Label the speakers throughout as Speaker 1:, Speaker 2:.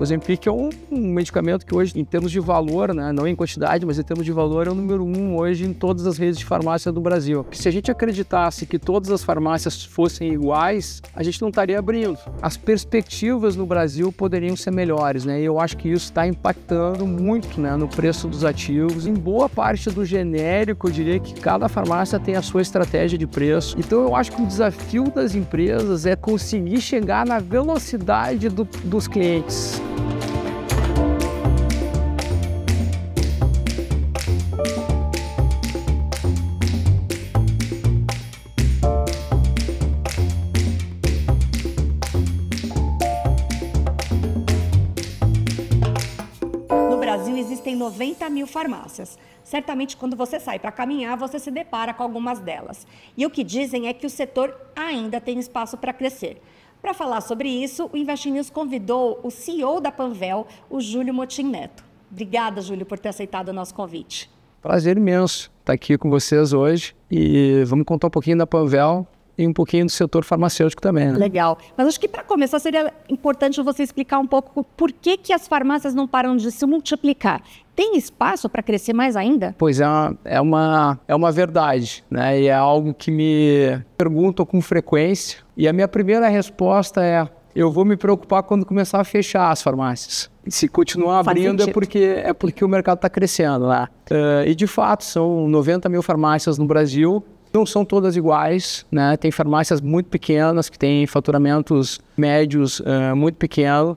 Speaker 1: Ozempic é um, um, medicamento que hoje, em termos de valor, né, não em quantidade, mas em termos de valor, é o número um hoje em todas as redes de farmácia do Brasil. Se a gente acreditasse que todas as farmácias fossem iguais, a gente não estaria abrindo. As perspectivas no Brasil poderiam ser melhores, né? E eu acho que isso está impactando muito né, no preço dos ativos. Em boa parte do genérico, eu diria que cada farmácia tem a sua estratégia de preço. Então eu acho que o desafio das empresas é conseguir chegar na velocidade do, dos clientes.
Speaker 2: 90 mil farmácias. Certamente, quando você sai para caminhar, você se depara com algumas delas. E o que dizem é que o setor ainda tem espaço para crescer. Para falar sobre isso, o Invest News convidou o CEO da Panvel, o Júlio Motim Neto. Obrigada, Júlio, por ter aceitado o nosso convite.
Speaker 1: Prazer imenso estar tá aqui com vocês hoje e vamos contar um pouquinho da Panvel e um pouquinho do setor farmacêutico também. Né?
Speaker 2: Legal. Mas acho que para começar seria importante você explicar um pouco por que, que as farmácias não param de se multiplicar tem espaço para crescer mais ainda?
Speaker 1: Pois é, é uma, é uma verdade, né? E é algo que me perguntam com frequência. E a minha primeira resposta é: eu vou me preocupar quando começar a fechar as farmácias. Se continuar abrindo é porque, é porque o mercado está crescendo lá. Né? Uh, e de fato, são 90 mil farmácias no Brasil. Não são todas iguais, né? Tem farmácias muito pequenas que têm faturamentos médios uh, muito pequeno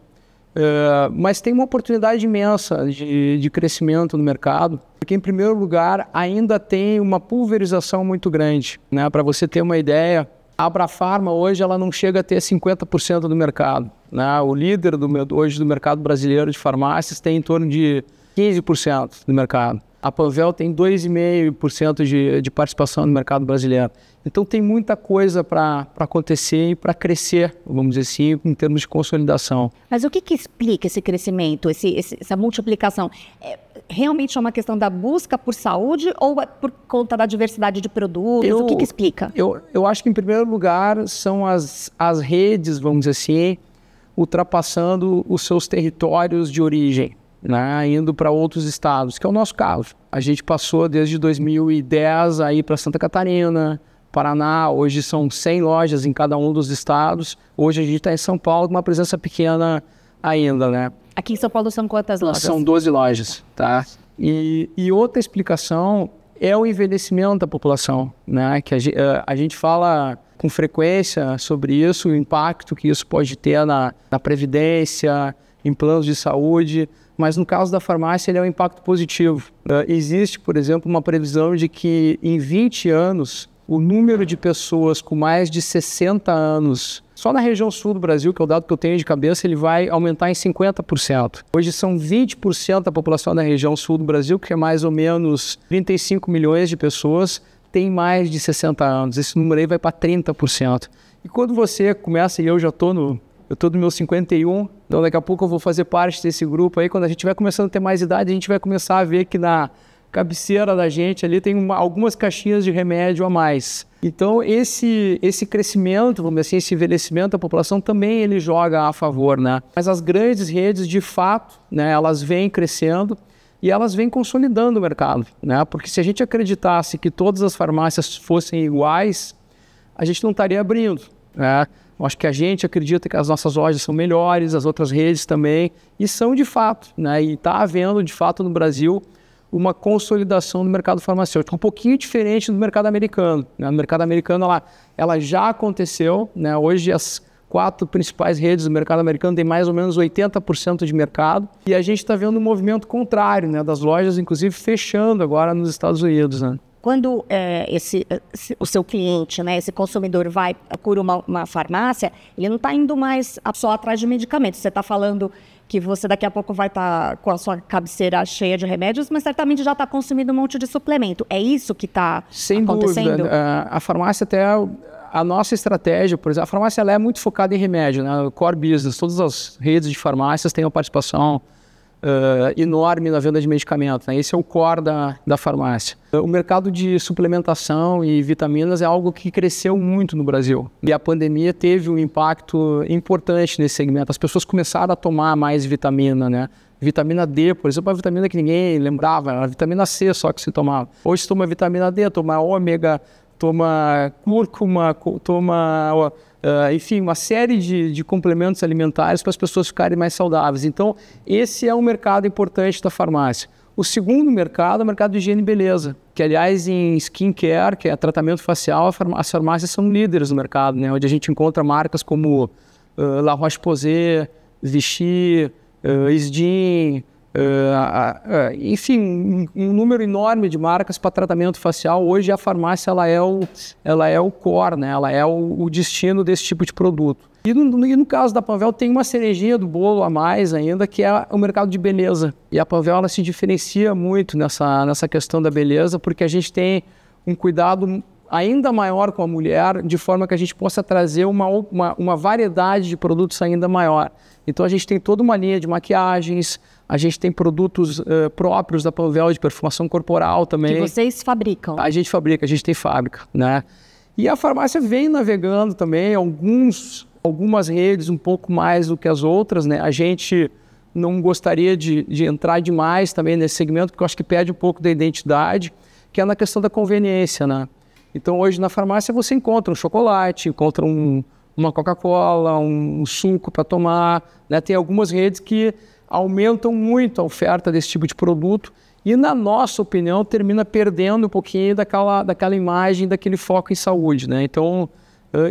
Speaker 1: é, mas tem uma oportunidade imensa de, de crescimento no mercado, porque, em primeiro lugar, ainda tem uma pulverização muito grande. Né? Para você ter uma ideia, a Abrafarma hoje ela não chega a ter 50% do mercado. Né? O líder do, hoje do mercado brasileiro de farmácias tem em torno de 15% do mercado. A Panvel tem 2,5% de, de participação no mercado brasileiro. Então tem muita coisa para acontecer e para crescer, vamos dizer assim, em termos de consolidação.
Speaker 2: Mas o que, que explica esse crescimento, esse, esse, essa multiplicação? É, realmente é uma questão da busca por saúde ou é por conta da diversidade de produtos? Eu, o que, que explica?
Speaker 1: Eu, eu acho que, em primeiro lugar, são as, as redes, vamos dizer assim, ultrapassando os seus territórios de origem né, indo para outros estados, que é o nosso caso. A gente passou desde 2010 aí para Santa Catarina, Paraná, hoje são 100 lojas em cada um dos estados. Hoje a gente está em São Paulo com uma presença pequena ainda, né?
Speaker 2: Aqui em São Paulo são quantas lojas? São
Speaker 1: 12 lojas, tá? E, e outra explicação é o envelhecimento da população, né? Que a, eh, a gente fala com frequência sobre isso, o impacto que isso pode ter na, na previdência, em planos de saúde. Mas no caso da farmácia, ele é um impacto positivo. Uh, existe, por exemplo, uma previsão de que em 20 anos, o número de pessoas com mais de 60 anos, só na região sul do Brasil, que é o dado que eu tenho de cabeça, ele vai aumentar em 50%. Hoje são 20% da população da região sul do Brasil, que é mais ou menos 35 milhões de pessoas, tem mais de 60 anos. Esse número aí vai para 30%. E quando você começa, e eu já estou no. Eu estou no meu 51, então daqui a pouco eu vou fazer parte desse grupo aí. Quando a gente vai começando a ter mais idade, a gente vai começar a ver que na cabeceira da gente ali tem uma, algumas caixinhas de remédio a mais. Então esse esse crescimento, vamos dizer assim, esse envelhecimento da população também ele joga a favor, né? Mas as grandes redes de fato, né, elas vêm crescendo e elas vêm consolidando o mercado, né? Porque se a gente acreditasse que todas as farmácias fossem iguais, a gente não estaria abrindo, né? Eu acho que a gente acredita que as nossas lojas são melhores, as outras redes também, e são de fato. Né? E está havendo, de fato, no Brasil, uma consolidação do mercado farmacêutico, um pouquinho diferente do mercado americano. Né? No mercado americano, ela, ela já aconteceu. Né? Hoje, as quatro principais redes do mercado americano têm mais ou menos 80% de mercado. E a gente está vendo um movimento contrário, né? das lojas, inclusive, fechando agora nos Estados Unidos. Né?
Speaker 2: Quando é, esse, é, o seu cliente, né, esse consumidor vai, cura uma, uma farmácia, ele não está indo mais só atrás de medicamentos. Você está falando que você daqui a pouco vai estar tá com a sua cabeceira cheia de remédios, mas certamente já está consumindo um monte de suplemento. É isso que
Speaker 1: está acontecendo? Sem dúvida. Né? A farmácia até é a nossa estratégia, por exemplo, a farmácia ela é muito focada em remédio, né? Core business, todas as redes de farmácias têm uma participação uh, enorme na venda de medicamentos. Né? Esse é o core da, da farmácia. O mercado de suplementação e vitaminas é algo que cresceu muito no Brasil. E a pandemia teve um impacto importante nesse segmento. As pessoas começaram a tomar mais vitamina, né? Vitamina D, por exemplo, a vitamina que ninguém lembrava, era a vitamina C só que se tomava. Hoje toma vitamina D, toma ômega, toma cúrcuma, toma Uh, enfim, uma série de, de complementos alimentares para as pessoas ficarem mais saudáveis. Então, esse é um mercado importante da farmácia. O segundo mercado é o mercado de higiene e beleza, que aliás em skincare, que é tratamento facial, as farmácias são líderes no mercado, né? onde a gente encontra marcas como uh, La Roche-Posay, Vichy, uh, Isdin, Uh, uh, enfim, um número enorme de marcas para tratamento facial. Hoje a farmácia ela é o, ela é o core, né? ela é o, o destino desse tipo de produto. E no, e no, caso da Panvel tem uma cerejinha do bolo a mais ainda, que é o mercado de beleza. E a Panvel ela se diferencia muito nessa, nessa questão da beleza, porque a gente tem um cuidado ainda maior com a mulher, de forma que a gente possa trazer uma, uma, uma variedade de produtos ainda maior. Então a gente tem toda uma linha de maquiagens, a gente tem produtos uh, próprios da Panvel de perfumação corporal também. Que vocês fabricam? A gente fabrica, a gente tem fábrica, né? E a farmácia vem navegando também, alguns, algumas redes um pouco mais do que as outras, né? A gente não gostaria de, de entrar demais também nesse segmento, porque eu acho que perde um pouco da identidade, que é na questão da conveniência, né? Então hoje na farmácia você encontra um chocolate, encontra um, uma Coca-Cola, um, um suco para tomar, né? Tem algumas redes que aumentam muito a oferta desse tipo de produto e, na nossa opinião, termina perdendo um pouquinho daquela, daquela imagem, daquele foco em saúde. Né? Então,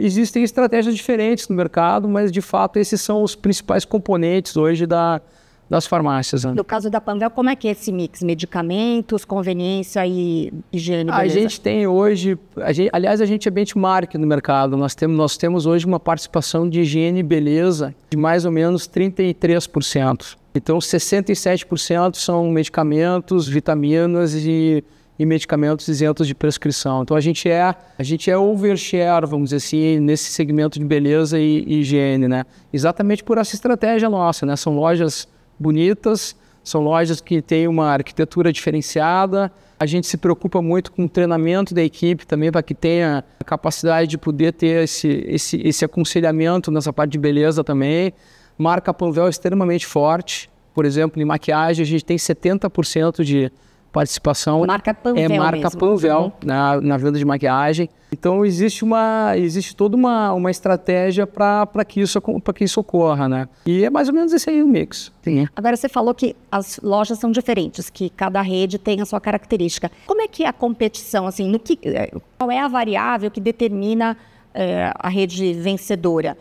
Speaker 1: existem estratégias diferentes no mercado, mas, de fato, esses são os principais componentes hoje da, das farmácias. No
Speaker 2: caso da Panvel, como é que é esse mix? Medicamentos, conveniência e higiene? Beleza? A gente
Speaker 1: tem hoje, a gente, aliás, a gente é benchmark no mercado. Nós temos, nós temos hoje uma participação de higiene e beleza de mais ou menos 33%. Então, 67% são medicamentos, vitaminas e, e, medicamentos isentos de prescrição. Então, a gente é a gente é overshare, vamos dizer assim, nesse segmento de beleza e, e higiene, né? Exatamente por essa estratégia nossa, né? São lojas bonitas, são lojas que têm uma arquitetura diferenciada. A gente se preocupa muito com o treinamento da equipe também para que tenha a capacidade de poder ter esse, esse, esse aconselhamento nessa parte de beleza também. Marca Panvel é extremamente forte. Por exemplo, em maquiagem, a gente tem 70% de participação é marca Panvel é marca mesmo. Panvel uhum. na, na venda de maquiagem. Então existe uma existe toda uma, uma estratégia para que isso para que isso ocorra, né? E é mais ou menos esse aí o mix. Sim.
Speaker 2: Agora você falou que as lojas são diferentes, que cada rede tem a sua característica. Como é que é a competição assim, no que eh, qual é a variável que determina é, a rede vencedora?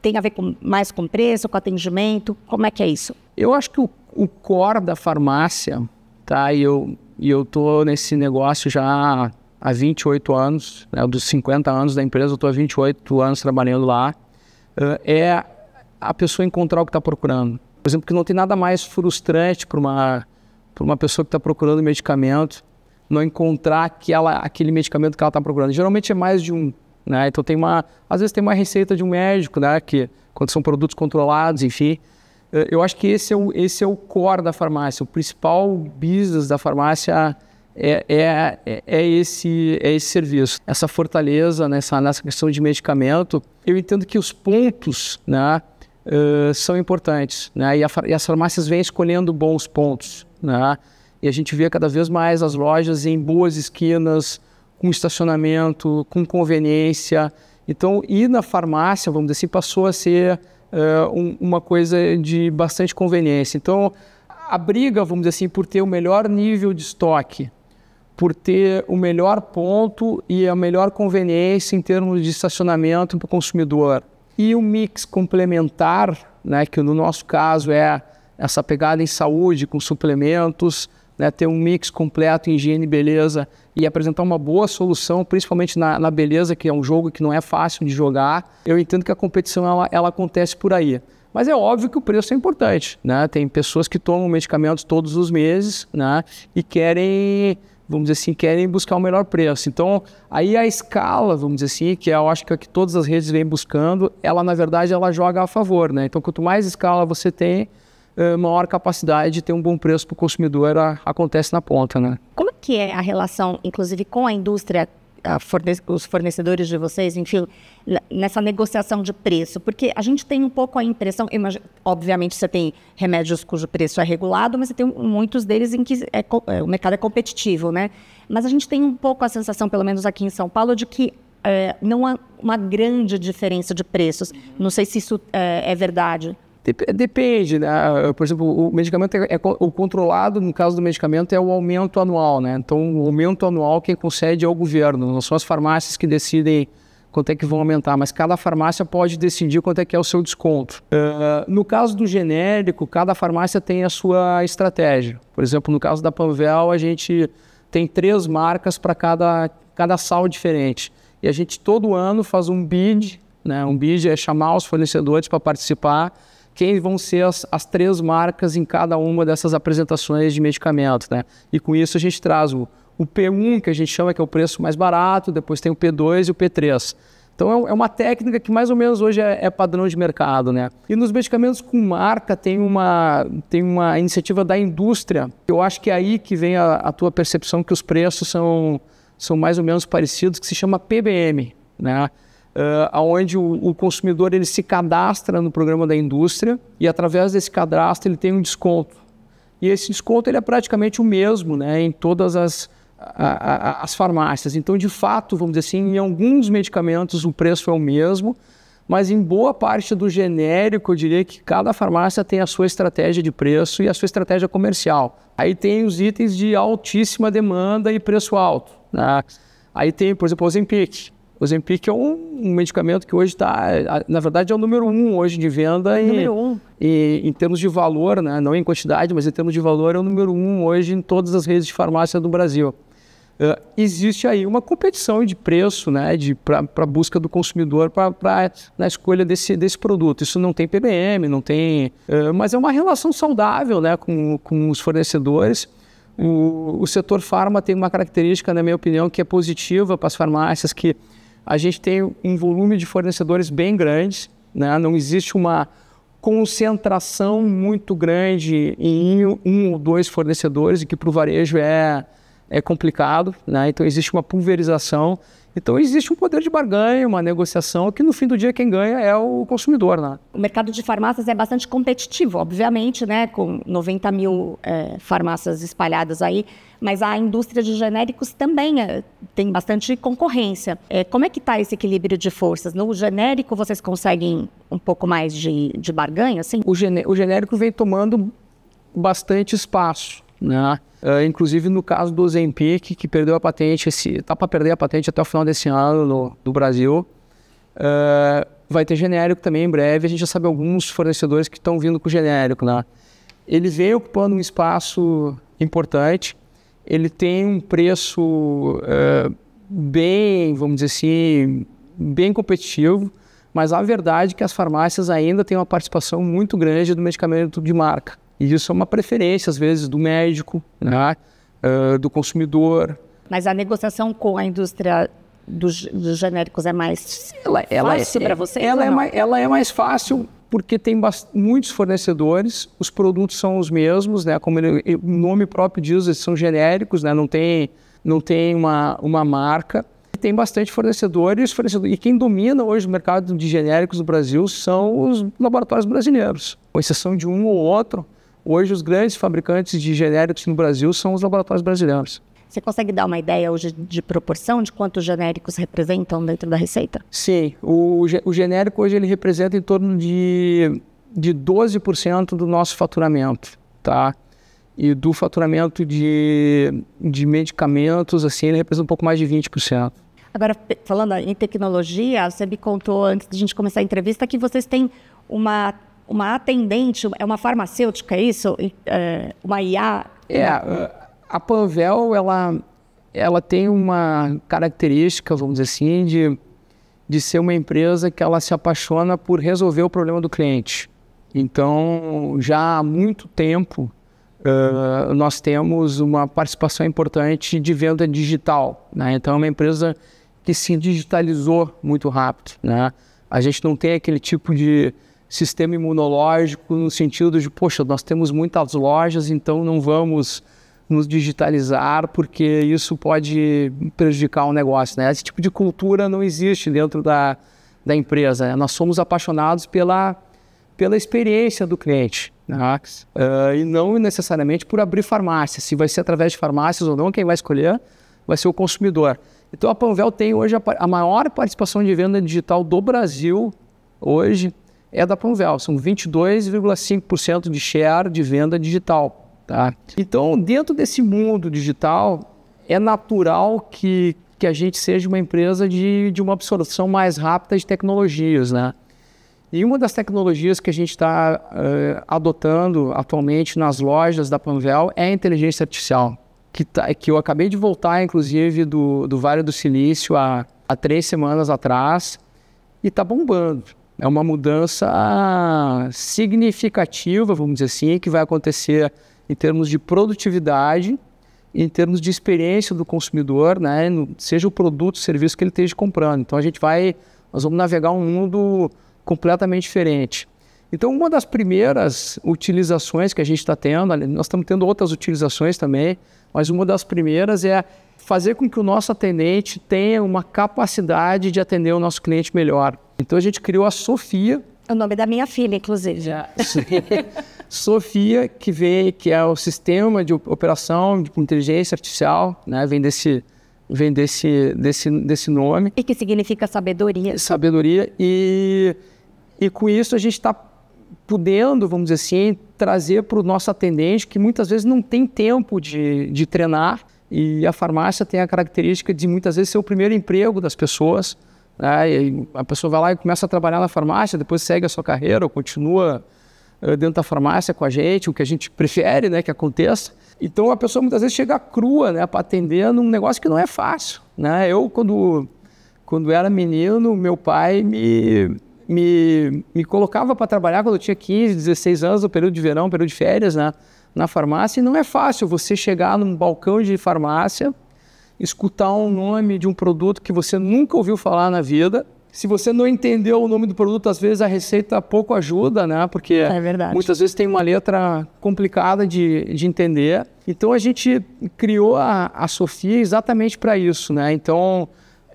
Speaker 2: Tem a ver com, mais com preço, com atendimento? Como é que é isso?
Speaker 1: Eu acho que o, o core da farmácia tá? E eu, e eu tô nesse negócio já há 28 anos, né? dos 50 anos da empresa, eu tô há 28 anos trabalhando lá. Eh, é a pessoa encontrar o que está procurando. Por exemplo, que não tem nada mais frustrante para uma, uma pessoa que está procurando medicamento não encontrar aquela, aquele medicamento que ela está procurando. Geralmente é mais de um, né? Então tem uma, às vezes tem uma receita de um médico, né? Que quando são produtos controlados, enfim, eh, eu acho que esse é, o, esse é o core da farmácia, o principal business da farmácia é, é, é, é esse, é esse serviço. Essa fortaleza nessa, né, nessa questão de medicamento, eu entendo que os pontos né, uh, são importantes né, e, a, e, as farmácias vêm escolhendo bons pontos. Né, e a gente vê cada vez mais as lojas em boas esquinas, com estacionamento, com conveniência. Então, ir na farmácia, vamos dizer assim, passou a ser eh, uma coisa de bastante conveniência. Então, a briga, vamos dizer assim, por ter o melhor nível de estoque, por ter o melhor ponto e a melhor conveniência em termos de estacionamento para o consumidor. E o mix complementar, né, que no nosso caso é essa pegada em saúde, com suplementos, né, ter um mix completo em higiene e beleza e apresentar uma boa solução, principalmente na, na, beleza, que é um jogo que não é fácil de jogar. Eu entendo que a competição ela, ela acontece por aí. Mas é óbvio que o preço é importante, né? Tem pessoas que tomam medicamentos todos os meses, né? E querem, vamos dizer assim, querem buscar o melhor preço. Então, aí a escala, vamos dizer assim, que eu acho que, é que todas as redes vêm buscando, ela na verdade ela joga a favor, né? Então, quanto mais escala você tem, eh, maior capacidade de ter um bom preço para o consumidor a, acontece na ponta, né?
Speaker 2: Como que é a relação, inclusive, com a indústria Forne os fornecedores de vocês, enfim, nessa negociação de preço? Porque a gente tem um pouco a impressão, obviamente você tem remédios cujo preço é regulado, mas você tem muitos deles em que é, é, o mercado é competitivo, né? Mas a gente tem um pouco a sensação, pelo menos aqui em São Paulo, de que é, não há uma grande diferença de preços. Não sei se isso eh, é verdade.
Speaker 1: Depende, né? Ah, por exemplo, o medicamento é, é, o controlado, no caso do medicamento, é o aumento anual, né? Então, o aumento anual quem concede é o governo, não são as farmácias que decidem quanto é que vão aumentar, mas cada farmácia pode decidir quanto é que é o seu desconto. Uh, no caso do genérico, cada farmácia tem a sua estratégia. Por exemplo, no caso da Panvel, a gente tem três marcas para cada, cada sal diferente. E a gente todo ano faz um bid, né? um bid é chamar os fornecedores para participar quem vão ser as, as três marcas em cada uma dessas apresentações de medicamentos, né? E com isso a gente traz o, o P1, que a gente chama que é o preço mais barato, depois tem o P2 e o P3. Então é, é uma técnica que mais ou menos hoje é, é, padrão de mercado, né? E nos medicamentos com marca tem uma, tem uma iniciativa da indústria. Eu acho que é aí que vem a, a tua percepção que os preços são, são mais ou menos parecidos, que se chama PBM, né? uh, eh, onde o, o, consumidor ele se cadastra no programa da indústria e através desse cadastro ele tem um desconto. E esse desconto ele é praticamente o mesmo né, em todas as, a, a, as farmácias. Então, de fato, vamos dizer assim, em alguns medicamentos o preço é o mesmo, mas em boa parte do genérico, eu diria que cada farmácia tem a sua estratégia de preço e a sua estratégia comercial. Aí tem os itens de altíssima demanda e preço alto. Né? Aí tem, por exemplo, o Zempic. Ozempic é um, medicamento que hoje está, na verdade, é o número um hoje de venda. É e, número um. E, em termos de valor, né? não em quantidade, mas em termos de valor, é o número um hoje em todas as redes de farmácia do Brasil. Uh, existe aí uma competição de preço né, para a busca do consumidor na escolha desse, desse produto. Isso não tem PBM, não tem. Uh, mas é uma relação saudável né, com, com os fornecedores. O, o setor farma tem uma característica, na minha opinião, que é positiva para as farmácias, que a gente tem um volume de fornecedores bem grande, né? não existe uma concentração muito grande em um ou dois fornecedores, e que para o varejo é, é complicado, né? então existe uma pulverização então existe um poder de barganha, uma negociação que no fim do dia quem ganha é o consumidor, né?
Speaker 2: O mercado de farmácias é bastante competitivo, obviamente, né? Com 90 mil é, farmácias espalhadas aí, mas a indústria de genéricos também é, tem bastante concorrência. É, como é que está esse equilíbrio de forças? No genérico vocês conseguem um pouco mais de, de barganha, assim? O, o genérico vem tomando
Speaker 1: bastante espaço né? Uh, inclusive no caso do Zempic, que perdeu a patente, está para perder a patente até o final desse ano no, do Brasil. Uh, vai ter genérico também em breve. A gente já sabe alguns fornecedores que estão vindo com genérico, né? Ele vem ocupando um espaço importante. Ele tem um preço uh, bem, vamos dizer assim, bem competitivo. Mas a verdade é que as farmácias ainda têm uma participação muito grande do medicamento de marca. E isso é uma preferência, às vezes, do médico, né? uh, do consumidor.
Speaker 2: Mas a negociação com a indústria dos, dos genéricos é mais ela, ela é fácil é, para vocês? Ela é, mais, ela
Speaker 1: é mais fácil porque tem muitos fornecedores, os produtos são os mesmos, né? como ele, o nome próprio diz, eles são genéricos, né? não tem, não tem uma, uma marca. Tem bastante fornecedores, fornecedores, e quem domina hoje o mercado de genéricos do Brasil são os laboratórios brasileiros, com exceção de um ou outro. Hoje, os grandes fabricantes de genéricos no Brasil são os laboratórios brasileiros.
Speaker 2: Você consegue dar uma ideia
Speaker 1: hoje de proporção de quantos genéricos representam dentro da receita? Sim, o, o genérico hoje ele representa em torno de, de 12% do nosso faturamento, tá? E do faturamento de, de medicamentos, assim, ele representa um pouco mais de 20%.
Speaker 2: Agora, falando em tecnologia, você me contou antes de a gente começar a entrevista que vocês têm uma uma atendente, é uma farmacêutica, é isso? É, uma IA?
Speaker 1: É, a Panvel, ela, ela tem uma característica, vamos dizer assim, de, de ser uma empresa que ela se apaixona por resolver o problema do cliente. Então, já há muito tempo, uh, nós temos uma participação importante de venda digital. Né? Então, é uma empresa que se digitalizou muito rápido. Né? A gente não tem aquele tipo de sistema imunológico no sentido de, poxa, nós temos muitas lojas, então não vamos nos digitalizar porque isso pode prejudicar o um negócio, né? Esse tipo de cultura não existe dentro da, da empresa. Né? Nós somos apaixonados pela, pela experiência do cliente. Né? Uh, e não necessariamente por abrir farmácia. Se vai ser através de farmácias ou não, quem vai escolher vai ser o consumidor. Então a Panvel tem hoje a, a maior participação de venda digital do Brasil hoje é da Panvel, são 22,5% de share de venda digital. Tá? Então, dentro desse mundo digital, é natural que, que a gente seja uma empresa de, de uma absorção mais rápida de tecnologias. Né? E uma das tecnologias que a gente está uh, eh, adotando atualmente nas lojas da Panvel é a inteligência artificial, que, tá, que eu acabei de voltar, inclusive, do, do Vale do Silício há, há três semanas atrás, e está bombando. É uma mudança significativa, vamos dizer assim, que vai acontecer em termos de produtividade, em termos de experiência do consumidor, né? seja o produto, o serviço que ele esteja comprando. Então a gente vai, nós vamos navegar um mundo completamente diferente. Então uma das primeiras utilizações que a gente está tendo, nós estamos tendo outras utilizações também, mas uma das primeiras é fazer com que o nosso atendente tenha uma capacidade de atender o nosso cliente melhor. Então a gente criou a Sofia.
Speaker 2: É o nome da minha filha, inclusive.
Speaker 1: Sofia, que vem, que é o sistema de operação de inteligência artificial, né? Vem desse vem desse, desse, desse nome.
Speaker 2: E que significa sabedoria.
Speaker 1: Sabedoria. E, e com isso a gente está podendo, vamos dizer assim, trazer para o nosso atendente, que muitas vezes não tem tempo de, de treinar, e a farmácia tem a característica de muitas vezes ser o primeiro emprego das pessoas. Né? a pessoa vai lá e começa a trabalhar na farmácia, depois segue a sua carreira ou continua eh, dentro da farmácia com a gente, o que a gente prefere né, que aconteça. Então a pessoa muitas vezes chega crua né, para atender num negócio que não é fácil. Né? Eu, quando, quando era menino, meu pai me, me, me colocava para trabalhar quando eu tinha 15, 16 anos, no período de verão, período de férias. Né? na farmácia e não é fácil você chegar num balcão de farmácia, escutar um nome de um produto que você nunca ouviu falar na vida. Se você não entendeu o nome do produto, às vezes a receita pouco ajuda, né? Porque é muitas vezes tem uma letra complicada de, de entender. Então a gente criou a, a Sofia exatamente para isso, né? Então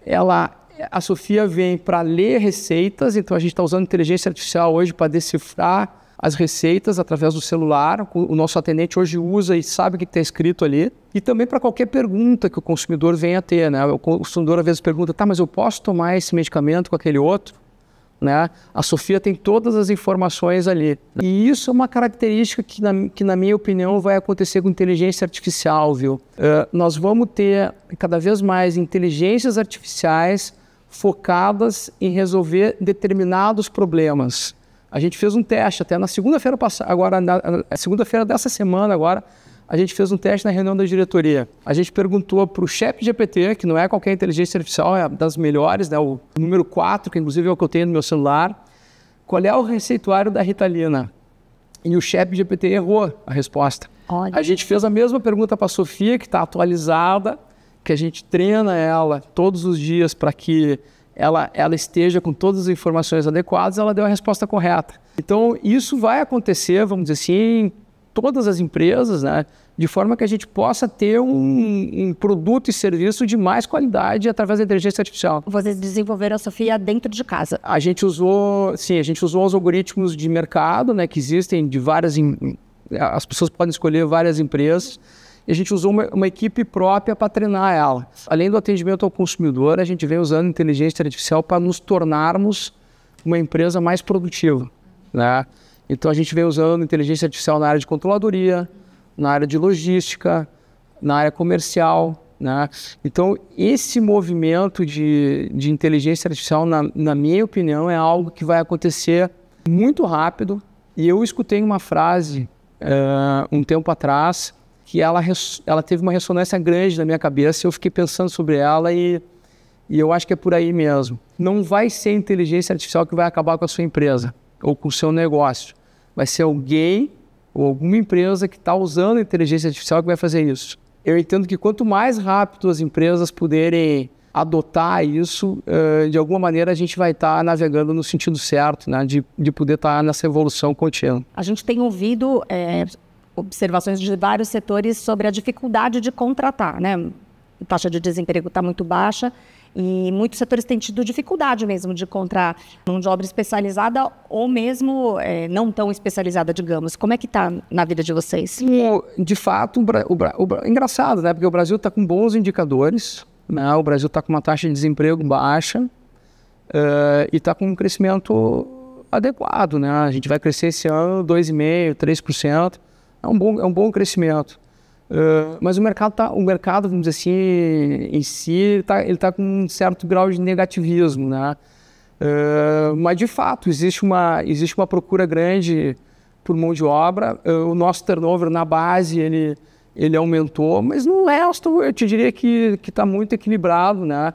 Speaker 1: ela, a Sofia vem para ler receitas, então a gente está usando inteligência artificial hoje para decifrar as receitas através do celular. O nosso atendente hoje usa e sabe o que está escrito ali. E também para qualquer pergunta que o consumidor venha a ter. Né? O consumidor às vezes pergunta, tá, mas eu posso tomar esse medicamento com aquele outro? Né? A Sofia tem todas as informações ali. E isso é uma característica que, na, que, na minha opinião, vai acontecer com inteligência artificial, viu? Uh, nós vamos ter cada vez mais inteligências artificiais focadas em resolver determinados problemas. A gente fez um teste até na segunda-feira passada, agora na, na é segunda-feira dessa semana agora, a gente fez um teste na reunião da diretoria. A gente perguntou para o chefe GPT, que não é qualquer inteligência artificial, é das melhores, né? o número 4, que inclusive é o que eu tenho no meu celular, qual é o receituário da Ritalina? E o chefe GPT errou a resposta. Olha. A gente fez a mesma pergunta para a Sofia, que está atualizada, que a gente treina ela todos os dias para que ela, ela esteja com todas as informações adequadas, ela deu a resposta correta. Então, isso vai acontecer, vamos dizer assim, em todas as empresas, né? de forma que a gente possa ter um, um, produto e serviço de mais qualidade através da inteligência artificial. Vocês desenvolveram a Sofia dentro de casa? A gente usou, sim, a gente usou os algoritmos de mercado, né, que existem de várias, as pessoas podem escolher várias empresas e a gente usou uma, uma equipe própria para treinar ela. Além do atendimento ao consumidor, a gente vem usando inteligência artificial para nos tornarmos uma empresa mais produtiva. Né? Então a gente vem usando inteligência artificial na área de controladoria, na área de logística, na área comercial. Né? Então, esse movimento de, de inteligência artificial, na, na minha opinião, é algo que vai acontecer muito rápido. E eu escutei uma frase uh, um tempo atrás que ela, ela teve uma ressonância grande na minha cabeça, eu fiquei pensando sobre ela e, e eu acho que é por aí mesmo. Não vai ser a inteligência artificial que vai acabar com a sua empresa ou com o seu negócio. Vai ser alguém ou alguma empresa que está usando a inteligência artificial que vai fazer isso. Eu entendo que quanto mais rápido as empresas puderem adotar isso, eh, de alguma maneira a gente vai estar tá navegando no sentido certo, né? de, de poder estar tá nessa evolução contínua.
Speaker 2: A gente tem ouvido é, observações de vários setores sobre a dificuldade de contratar, né? A taxa de desemprego está muito baixa e muitos setores têm tido dificuldade mesmo de encontrar mão de obra especializada ou mesmo é, não tão especializada, digamos. Como é que está na vida de
Speaker 1: vocês? De fato, o, o, o, engraçado, né? Porque o Brasil está com bons indicadores, né? O Brasil está com uma taxa de desemprego baixa uh, e está com um crescimento adequado, né? A gente vai crescer esse ano 2,5%, 3% é um bom, é um bom crescimento. Uh, mas o mercado, tá, o mercado, vamos dizer assim, em si, ele está ele tá com um certo grau de negativismo, né? Uh, mas, de fato, existe uma, existe uma procura grande por mão de obra. Uh, o nosso turnover na base, ele, ele aumentou, mas no resto, é eu te diria que está muito equilibrado, né?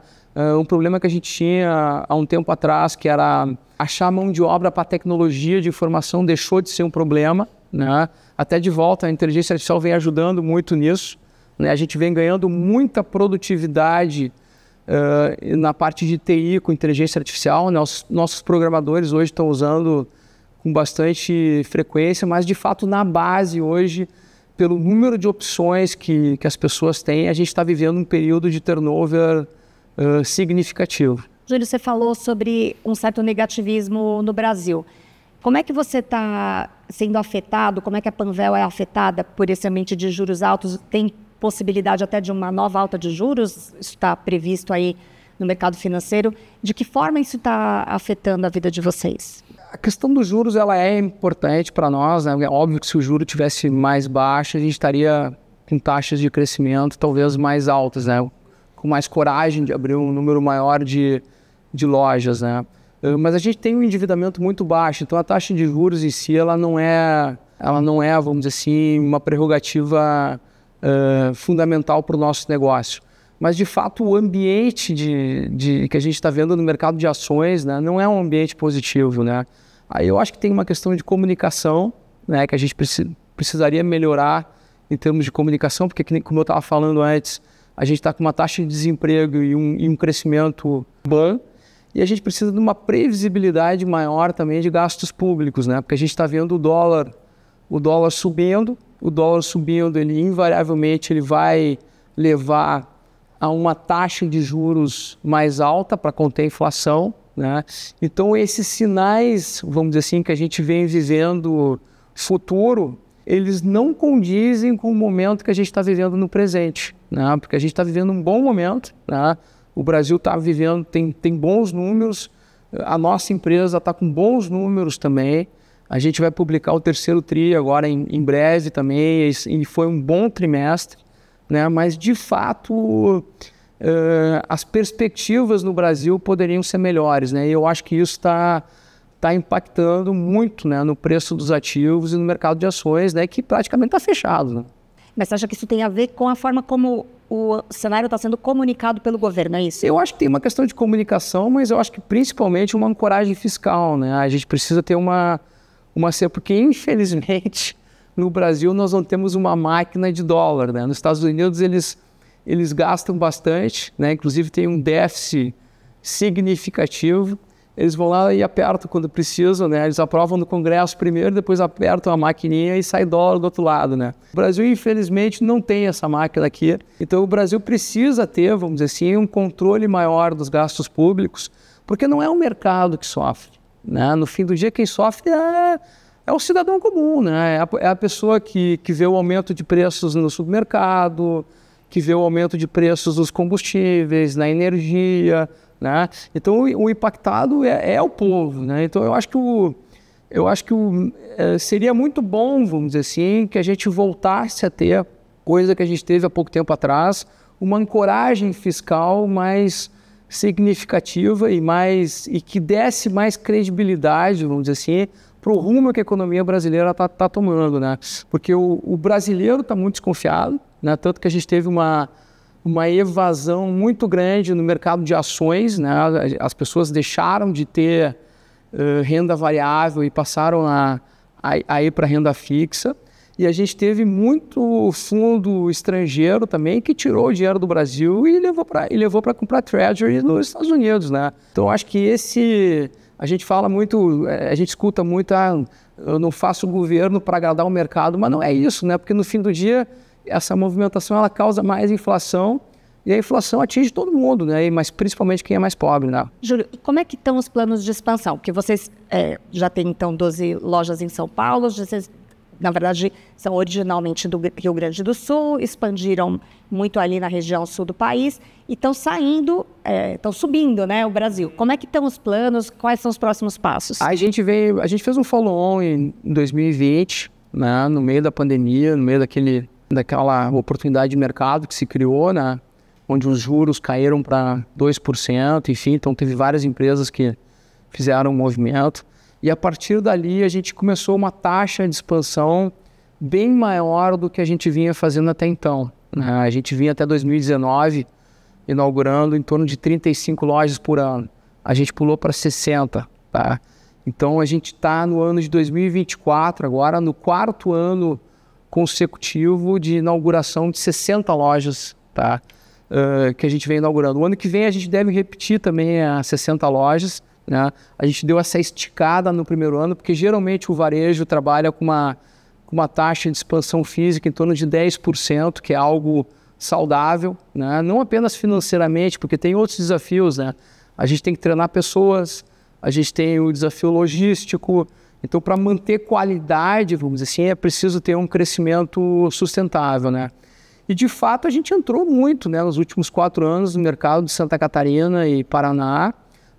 Speaker 1: um problema que a gente tinha há um tempo atrás, que era achar mão de obra para tecnologia de informação, deixou de ser um problema, né? até de volta, a inteligência artificial vem ajudando muito nisso. Né? A gente vem ganhando muita produtividade uh, na parte de TI com inteligência artificial. Nossos, né? nossos programadores hoje estão usando com bastante frequência, mas de fato na base hoje, pelo número de opções que, que as pessoas têm, a gente está vivendo um período de turnover uh, significativo.
Speaker 2: Júlio, você falou sobre um certo negativismo no Brasil. Como é que você está sendo afetado? Como é que a Panvel é afetada por esse ambiente de juros altos? Tem possibilidade até de uma nova alta de juros? Está previsto aí no mercado financeiro. De que forma isso está afetando a vida de
Speaker 1: vocês? A questão dos juros ela é importante para nós. Né? É óbvio que se o juro tivesse mais baixo, a gente estaria com taxas de crescimento talvez mais altas, né? com mais coragem de abrir um número maior de, de lojas. Né? Ah, mas a gente tem um endividamento muito baixo, então a taxa de juros em si ela não é, ela não é, vamos dizer assim, uma prerrogativa uh, fundamental para o nosso negócio. Mas de fato o ambiente de, de que a gente está vendo no mercado de ações, né, não é um ambiente positivo, né? Aí eu acho que tem uma questão de comunicação, né, que a gente preci precisaria melhorar em termos de comunicação, porque como eu estava falando antes, a gente está com uma taxa de desemprego e um, e um crescimento ban e a gente precisa de uma previsibilidade maior também de gastos públicos, né? Porque a gente está vendo o dólar, o dólar subindo, o dólar subindo, ele invariavelmente ele vai levar a uma taxa de juros mais alta para conter a inflação, né? Então esses sinais, vamos dizer assim, que a gente vem vivendo futuro, eles não condizem com o momento que a gente está vivendo no presente, né? Porque a gente está vivendo um bom momento, né? O Brasil está vivendo, tem, tem bons números, a nossa empresa está com bons números também. A gente vai publicar o terceiro TRI agora em, em breve também, e foi um bom trimestre, né? mas de fato eh, as perspectivas no Brasil poderiam ser melhores. Né? E eu acho que isso está tá impactando muito né? no preço dos ativos e no mercado de ações, né? que praticamente está fechado. Né?
Speaker 2: Mas você acha que isso tem a ver com a forma como o cenário está sendo comunicado
Speaker 1: pelo governo, é isso? Eu acho que tem uma questão de comunicação, mas eu acho que principalmente uma ancoragem fiscal, né? A gente precisa ter uma, uma porque infelizmente no Brasil nós não temos uma máquina de dólar, né? Nos Estados Unidos eles, eles gastam bastante, né? Inclusive tem um déficit significativo eles vão lá e apertam quando precisam, né? Eles aprovam no Congresso primeiro, depois apertam a maquininha e sai dólar do outro lado, né? O Brasil, infelizmente, não tem essa máquina aqui. Então, o Brasil precisa ter, vamos dizer assim, um controle maior dos gastos públicos, porque não é o mercado que sofre, né? No fim do dia, quem sofre é, é o cidadão comum, né? É a, é a pessoa que, que vê o aumento de preços no supermercado, que vê o aumento de preços dos combustíveis, na energia, né? Então, o, o impactado é, é, o povo. Né? Então, eu acho que, o, eu acho que o, é, seria muito bom, vamos dizer assim, que a gente voltasse a ter coisa que a gente teve há pouco tempo atrás, uma ancoragem fiscal mais significativa e mais e que desse mais credibilidade, vamos dizer assim, para o rumo que a economia brasileira está tá tomando, né? Porque o, o brasileiro está muito desconfiado, né? Tanto que a gente teve uma uma evasão muito grande no mercado de ações, né? As pessoas deixaram de ter uh, renda variável e passaram a, a, a ir para renda fixa. E a gente teve muito fundo estrangeiro também que tirou o dinheiro do Brasil e levou para levou para comprar treasury nos Estados Unidos, né? Então acho que esse a gente fala muito, é, a gente escuta muito, ah, eu não faço governo para agradar o mercado, mas não é isso, né? Porque no fim do dia essa movimentação ela causa mais inflação e a inflação atinge todo mundo, né? mas principalmente quem é mais pobre. Né?
Speaker 2: Júlio, como é que estão os planos de expansão? Porque vocês é, já têm, então, 12 lojas em São Paulo, vocês, na verdade, são originalmente do Rio Grande do Sul, expandiram muito ali na região sul do país e estão saindo, é, estão é, subindo né, o Brasil. Como é que estão os planos? Quais são os próximos passos?
Speaker 1: A gente, veio, a gente fez um follow-on em 2020, né, no meio da pandemia, no meio daquele daquela oportunidade de mercado que se criou, né? onde os juros caíram para 2%, enfim, então teve várias empresas que fizeram um movimento. E a partir dali a gente começou uma taxa de expansão bem maior do que a gente vinha fazendo até então. Né? A gente vinha até 2019 inaugurando em torno de 35 lojas por ano. A gente pulou para 60, tá? Então a gente está no ano de 2024 agora, no quarto ano consecutivo de inauguração de 60 lojas, tá? Uh, que a gente vem inaugurando. O ano que vem a gente deve repetir também as 60 lojas, né? A gente deu essa esticada no primeiro ano, porque geralmente o varejo trabalha com uma, com uma taxa de expansão física em torno de 10%, que é algo saudável, né? Não apenas financeiramente, porque tem outros desafios, né? A gente tem que treinar pessoas, a gente tem o desafio logístico, então, para manter qualidade, vamos dizer assim, é preciso ter um crescimento sustentável, né? E de fato a gente entrou muito, né? Nos últimos quatro anos no mercado de Santa Catarina e Paraná,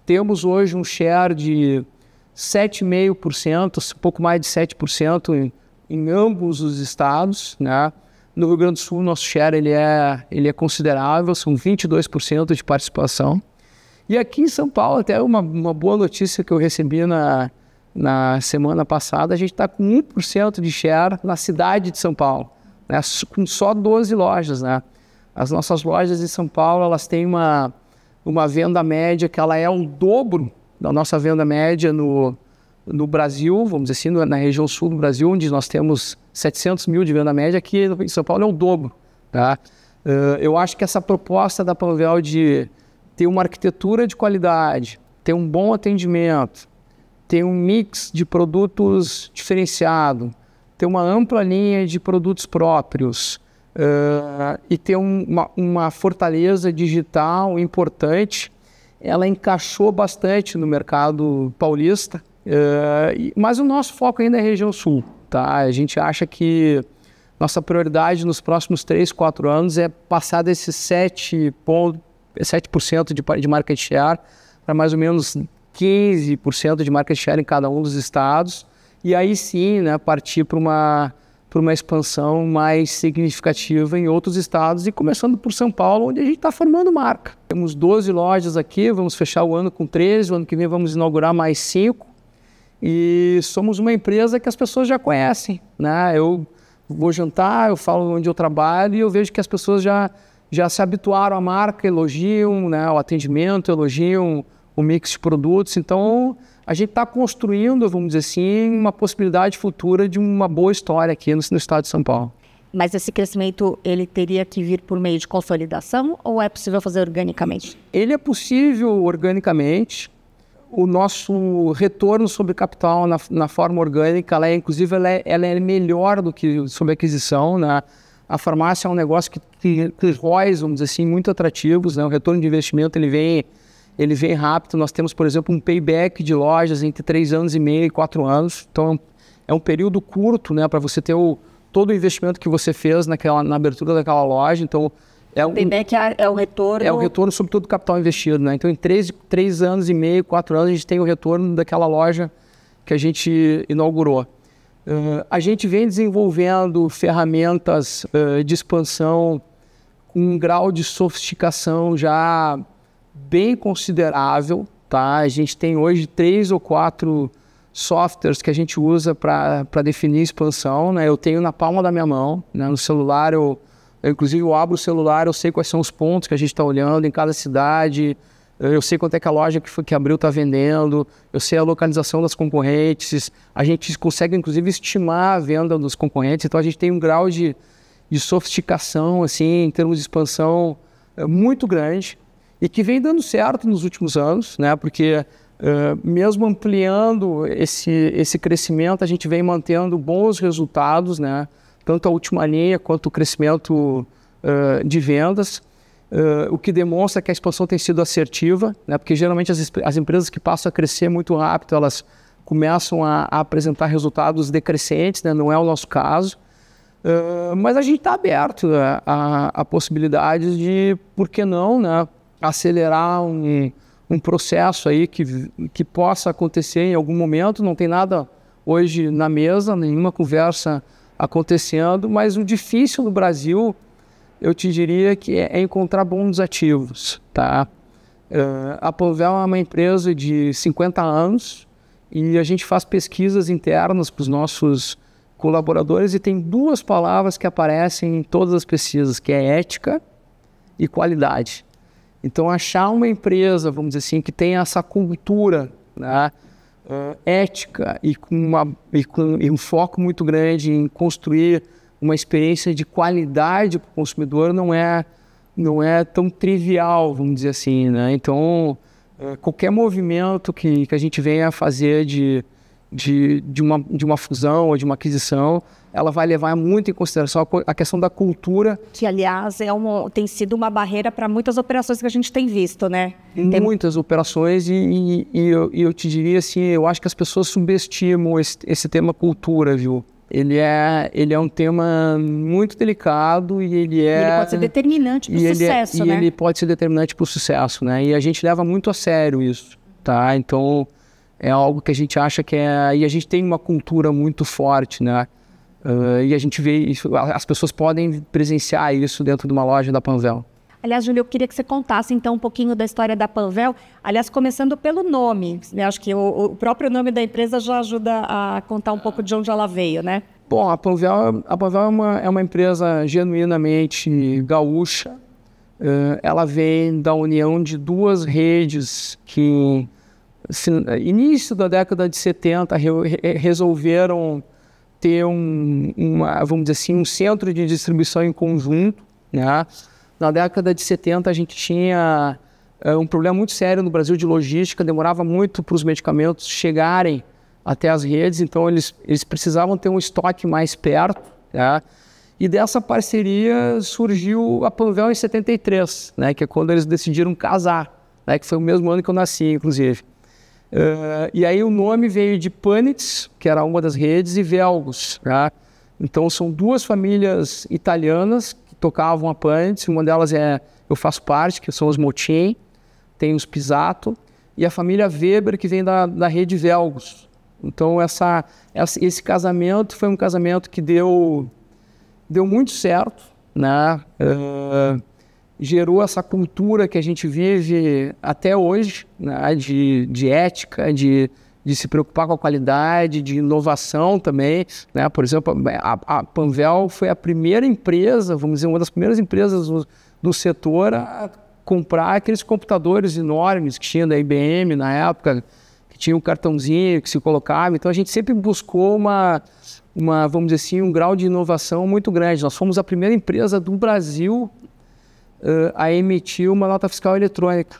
Speaker 1: temos hoje um share de 7,5%, pouco mais de 7% em, em ambos os estados, né? No Rio Grande do Sul, nosso share ele é, ele é considerável, são 22% de participação. E aqui em São Paulo, até uma, uma boa notícia que eu recebi na, na semana passada, a gente está com 1% de share na cidade de São Paulo, né? com só 12 lojas. Né? As nossas lojas de São Paulo elas têm uma, uma venda média que ela é o dobro da nossa venda média no, no Brasil, vamos dizer assim, na região sul do Brasil, onde nós temos 700 mil de venda média, aqui em São Paulo é o dobro. Tá? Uh, eu acho que essa proposta da Panvel de ter uma arquitetura de qualidade, ter um bom atendimento, ter um mix de produtos diferenciado, ter uma ampla linha de produtos próprios uh, e ter um, uma, uma fortaleza digital importante. Ela encaixou bastante no mercado paulista, Uh, mas o nosso foco ainda é a região sul, tá? A gente acha que nossa prioridade nos próximos 3, 4 anos é passar desses 7%, ponto, 7 de, de market share para mais ou menos 15% de market share em cada um dos estados, e aí sim né, partir para uma, uma expansão mais significativa em outros estados, e começando por São Paulo, onde a gente está formando marca. Temos 12 lojas aqui, vamos fechar o ano com 13, o ano que vem vamos inaugurar mais 5, e somos uma empresa que as pessoas já conhecem. Né? Eu vou jantar, eu falo onde eu trabalho e eu vejo que as pessoas já, já se habituaram à marca, elogiam né? o atendimento, elogiam o mix de produtos. Então, a gente está construindo, vamos dizer assim, uma possibilidade futura de uma boa história aqui no, no estado de São Paulo.
Speaker 2: Mas esse crescimento ele teria que vir por meio de consolidação ou é possível fazer
Speaker 1: organicamente? Ele é possível organicamente. O nosso retorno sobre capital na, na forma orgânica, ela é, inclusive, ela é, ela é melhor do que sobre aquisição. Né? A farmácia é um negócio que tem ROIs, vamos dizer assim, muito atrativos. Né? O retorno de investimento ele vem ele vem rápido. Nós temos, por exemplo, um payback de lojas entre 3 anos e meio e 4 anos. Então é, é um período curto né, para você ter o, todo o investimento que você fez naquela, na abertura daquela loja. Então, é um, payback é, é o retorno. É o retorno sobre todo o capital investido. Né? Então, em 3, três anos e meio, 4 anos, a gente tem o retorno daquela loja que a gente inaugurou. Uh, a gente vem desenvolvendo ferramentas uh, de expansão com um grau de sofisticação já bem considerável, tá? A gente tem hoje três ou quatro softwares que a gente usa para definir expansão, né? Eu tenho na palma da minha mão, né? no celular eu, eu, inclusive eu abro o celular, eu sei quais são os pontos que a gente está olhando em cada cidade, eu sei quanto é que a loja que, foi, que abriu está vendendo, eu sei a localização das concorrentes, a gente consegue inclusive estimar a venda dos concorrentes, então a gente tem um grau de, de sofisticação assim em termos de expansão é, muito grande, e que vem dando certo nos últimos anos, né? Porque uh, mesmo ampliando esse, esse crescimento, a gente vem mantendo bons resultados, né? Tanto a última linha quanto o crescimento uh, de vendas, uh, o que demonstra que a expansão tem sido assertiva, né? Porque geralmente as, as empresas que passam a crescer muito rápido, elas começam a, a apresentar resultados decrescentes, né? Não é o nosso caso. mas a gente está aberto né? a, a possibilidades de, por que não, né? acelerar um, um processo aí que, que possa acontecer em algum momento. Não tem nada hoje na mesa, nenhuma conversa acontecendo, mas o difícil no Brasil, eu te diria que é, é encontrar bons ativos, tá? Uh, a Panvel é uma empresa de 50 anos e a gente faz pesquisas internas para os nossos colaboradores e tem duas palavras que aparecem em todas as pesquisas, que é ética e qualidade. Então, achar uma empresa, vamos dizer assim, que tem essa cultura né, eh, ética e com, uma, e com e um foco muito grande em construir uma experiência de qualidade para o consumidor não é, não é tão trivial, vamos dizer assim. Né? Então, eh, qualquer movimento que, que a gente venha a fazer de, de, de, uma, de uma fusão ou de uma aquisição, ela vai levar muito em consideração a questão da cultura.
Speaker 2: Que, aliás, é um tem sido uma barreira para muitas operações que a gente tem visto, né?
Speaker 1: Tem... Muitas operações, e, e, e, eu, e, eu, te diria assim: eu acho que as pessoas subestimam esse, esse, tema cultura, viu? Ele é, ele é um tema muito delicado e ele é. é né? ele pode ser
Speaker 2: determinante para o sucesso, é, né? E ele
Speaker 1: pode ser determinante para o sucesso, né? E a gente leva muito a sério isso, tá? Então, é algo que a gente acha que é. E a gente tem uma cultura muito forte, né? Uh, e a gente vê isso, as pessoas podem presenciar isso dentro de uma loja da Panvel.
Speaker 2: Aliás, Júlio, eu queria que você contasse então um pouquinho da história da Panvel. Aliás, começando pelo nome. Né? Acho que o, o, próprio nome da empresa já ajuda a contar um pouco de onde ela veio, né?
Speaker 1: Bom, a Panvel, a Panvel é, uma, é uma empresa genuinamente gaúcha. Uh, ela vem da união de duas redes que, se, início da década de 70, re, resolveram ter um, uma, vamos dizer assim, um centro de distribuição em conjunto. Né? Na década de 70, a gente tinha eh, um problema muito sério no Brasil de logística, demorava muito para os medicamentos chegarem até as redes, então eles, eles precisavam ter um estoque mais perto. Né? E dessa parceria surgiu a Panvel em 73, né? que é quando eles decidiram casar, né? que foi o mesmo ano que eu nasci, inclusive. Uh, e aí o nome veio de Panitz, que era uma das redes, e Velgos. Tá? Então são duas famílias italianas que tocavam a Panitz. Uma delas é eu faço parte, que são os Motin, tem os Pisato, e a família Weber, que vem da, da rede Velgos. Então essa, essa, esse casamento foi um casamento que deu, deu muito certo. Né? Uh, gerou essa cultura que a gente vive até hoje, né, de, de ética, de, de se preocupar com a qualidade, de inovação também. Né? Por exemplo, a, a, Panvel foi a primeira empresa, vamos dizer, uma das primeiras empresas do, do setor a comprar aqueles computadores enormes que tinha da IBM na época, que tinha um cartãozinho que se colocava. Então a gente sempre buscou uma, uma vamos dizer assim, um grau de inovação muito grande. Nós fomos a primeira empresa do Brasil uh, a emitir uma nota fiscal eletrônica.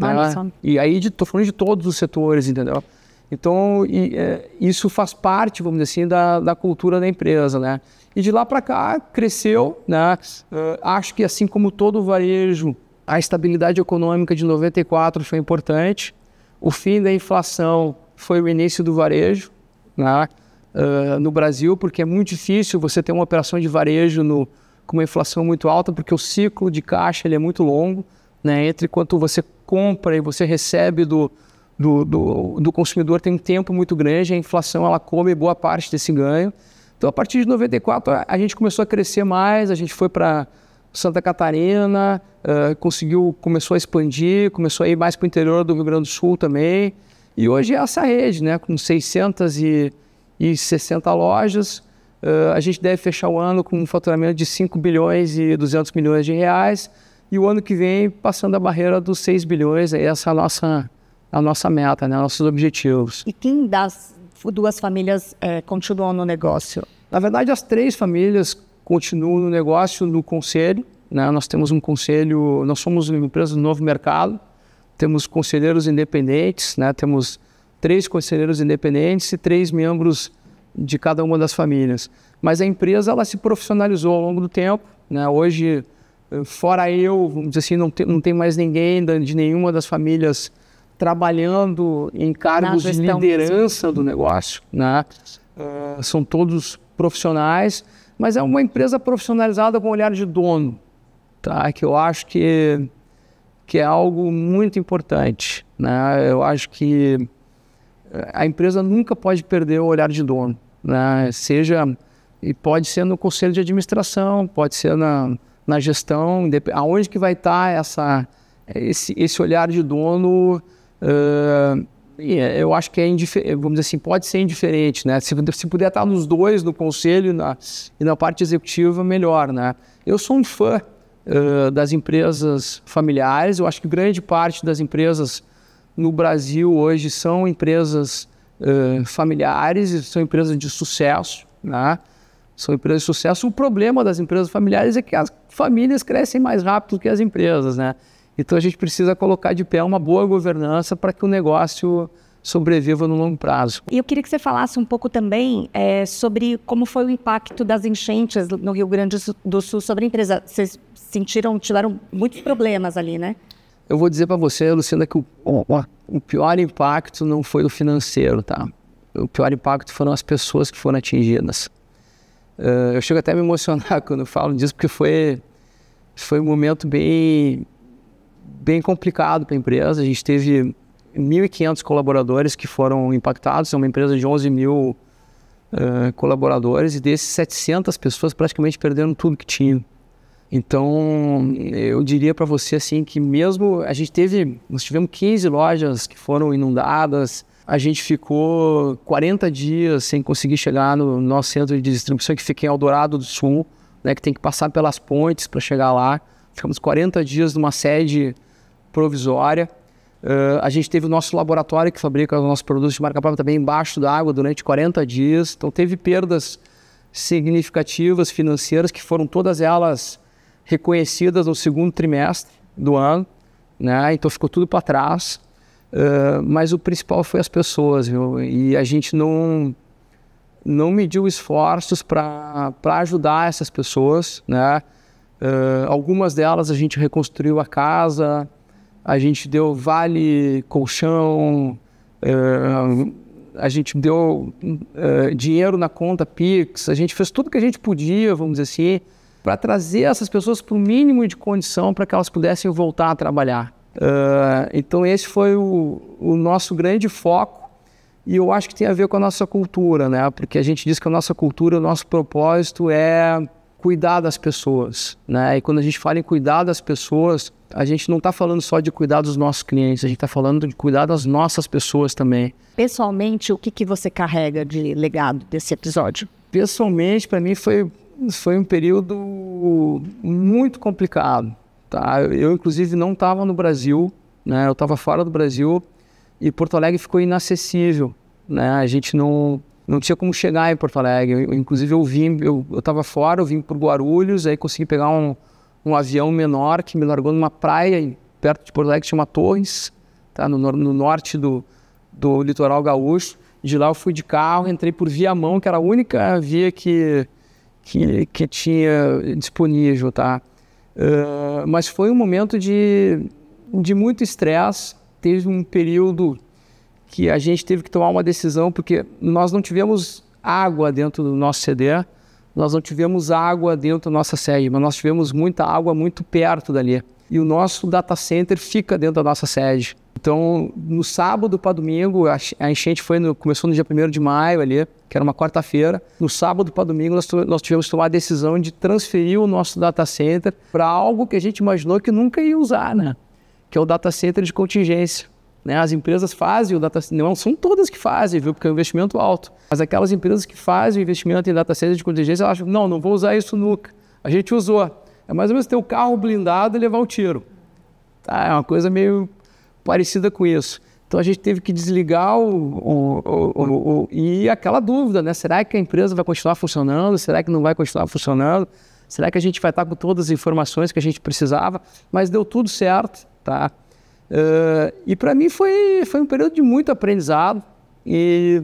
Speaker 1: Olha né? só. E aí estou falando de todos os setores, entendeu? Então, e, é, isso faz parte, vamos dizer assim, da, da cultura da empresa, né? E de lá para cá, cresceu, né? Uh, acho que assim como todo o varejo, a estabilidade econômica de 94 foi importante. O fim da inflação foi o início do varejo, né? Uh, no Brasil, porque é muito difícil você ter uma operação de varejo no, com uma inflação muito alta, porque o ciclo de caixa ele é muito longo, né? entre quanto você compra e você recebe do, do, do, do consumidor tem um tempo muito grande, a inflação ela come boa parte desse ganho. Então, a partir de 94, a, a gente começou a crescer mais, a gente foi para Santa Catarina, uh, conseguiu, começou a expandir, começou a ir mais para o interior do Rio Grande do Sul também. E hoje é essa rede, né, com 660 lojas, Uh, a gente deve fechar o ano com um faturamento de 5 bilhões e 200 milhões de reais e o ano que vem passando a barreira dos 6 bilhões, essa é a nossa, a nossa meta, né? nossos objetivos. E quem das duas famílias é, eh, continuam no negócio? Na verdade, as três famílias continuam no negócio no conselho. Né? Nós temos um conselho, nós somos uma empresa do novo mercado, temos conselheiros independentes, né? temos três conselheiros independentes e três membros de cada uma das famílias. Mas a empresa ela se profissionalizou ao longo do tempo. Né? Hoje, eh, fora eu, vamos dizer assim, não tem, não tem mais ninguém de nenhuma das famílias trabalhando em cargos de liderança do negócio. Né? Uh, são todos profissionais, mas é uma empresa profissionalizada com olhar de dono, tá? que eu acho que, que é algo muito importante. Né? Eu acho que a empresa nunca pode perder o olhar de dono, né? seja e pode ser no conselho de administração, pode ser na, na gestão, aonde que vai estar tá essa esse, esse olhar de dono uh, eu acho que é vamos dizer assim pode ser indiferente né se, se puder estar tá nos dois no conselho e na, e na parte executiva melhor né eu sou um fã uh, das empresas familiares eu acho que grande parte das empresas no Brasil hoje são empresas uh, familiares, são empresas de sucesso, né? são empresas de sucesso. O problema das empresas familiares é que as famílias crescem mais rápido que as empresas, né? Então a gente precisa colocar de pé uma boa governança para que o negócio sobreviva no longo prazo.
Speaker 2: E eu queria que você falasse um pouco também é, sobre como foi o impacto das enchentes no Rio Grande do Sul sobre a empresa. Vocês sentiram, tiveram muitos problemas ali, né?
Speaker 1: Eu vou dizer para você, Lucinda, que o, o pior impacto não foi o financeiro, tá? O pior impacto foram as pessoas que foram atingidas. Uh, eu chego até a me emocionar quando falo disso, porque foi, foi um momento bem, bem complicado para a empresa. A gente teve 1.500 colaboradores que foram impactados, é uma empresa de 11 mil uh, colaboradores, e desses 700 pessoas praticamente perderam tudo que tinham. Então, eu diria para você assim que mesmo a gente teve, nós tivemos 15 lojas que foram inundadas, a gente ficou 40 dias sem conseguir chegar no nosso centro de distribuição que fica em Eldorado do Sul, né, que tem que passar pelas pontes para chegar lá. Ficamos 40 dias numa sede provisória. Uh, a gente teve o nosso laboratório que fabrica os nossos produtos de marca própria também embaixo da água durante 40 dias. Então teve perdas significativas financeiras que foram todas elas reconhecidas no segundo trimestre do ano, né? Então ficou tudo para trás. Uh, mas o principal foi as pessoas, viu? E a gente não não mediu esforços para ajudar essas pessoas, né? Uh, algumas delas a gente reconstruiu a casa, a gente deu vale, colchão, uh, a gente deu uh, dinheiro na conta Pix, a gente fez tudo que a gente podia, vamos dizer assim, para trazer essas pessoas para o mínimo de condição para que elas pudessem voltar a trabalhar. Uh, então, esse foi o, o, nosso grande foco e eu acho que tem a ver com a nossa cultura, né? Porque a gente diz que a nossa cultura, o nosso propósito é cuidar das pessoas, né? E quando a gente fala em cuidar das pessoas, a gente não está falando só de cuidar dos nossos clientes, a gente está falando de cuidar das nossas pessoas também.
Speaker 2: Pessoalmente, o que, que
Speaker 1: você carrega de legado desse episódio? Pessoalmente, para mim foi foi um período muito complicado. Tá? Eu, inclusive, não estava no Brasil, né? eu estava fora do Brasil e Porto Alegre ficou inacessível. Né? A gente não, não tinha como chegar em Porto Alegre. Eu, inclusive, eu vim, eu estava fora, eu vim por Guarulhos, aí consegui pegar um, um avião menor que me largou numa praia perto de Porto Alegre, que chama Torres, tá? no, no norte do, do litoral gaúcho. De lá eu fui de carro, entrei por Viamão, que era a única via que que, que tinha disponível, tá? Uh, mas foi um momento de, de muito estresse. Teve um período que a gente teve que tomar uma decisão, porque nós não tivemos água dentro do nosso CD, nós não tivemos água dentro da nossa sede, mas nós tivemos muita água muito perto dali. E o nosso data center fica dentro da nossa sede. Então, no sábado para domingo, a enchente foi no, começou no dia 1 de maio ali, que era uma quarta-feira. No sábado para domingo, nós, nós, tivemos que tomar a decisão de transferir o nosso data center para algo que a gente imaginou que nunca ia usar, né? Que é o data center de contingência. Né? As empresas fazem o data center, não são todas que fazem, viu? Porque é um investimento alto. Mas aquelas empresas que fazem o investimento em data center de contingência, elas acham, não, não vou usar isso nunca. A gente usou. É mais ou menos ter o carro blindado e levar o tiro. Tá, é uma coisa meio parecida com isso. Então a gente teve que desligar o, o, o, o, e aquela dúvida, né? Será que a empresa vai continuar funcionando? Será que não vai continuar funcionando? Será que a gente vai estar com todas as informações que a gente precisava? Mas deu tudo certo, tá? Uh, e para mim foi, foi um período de muito aprendizado e,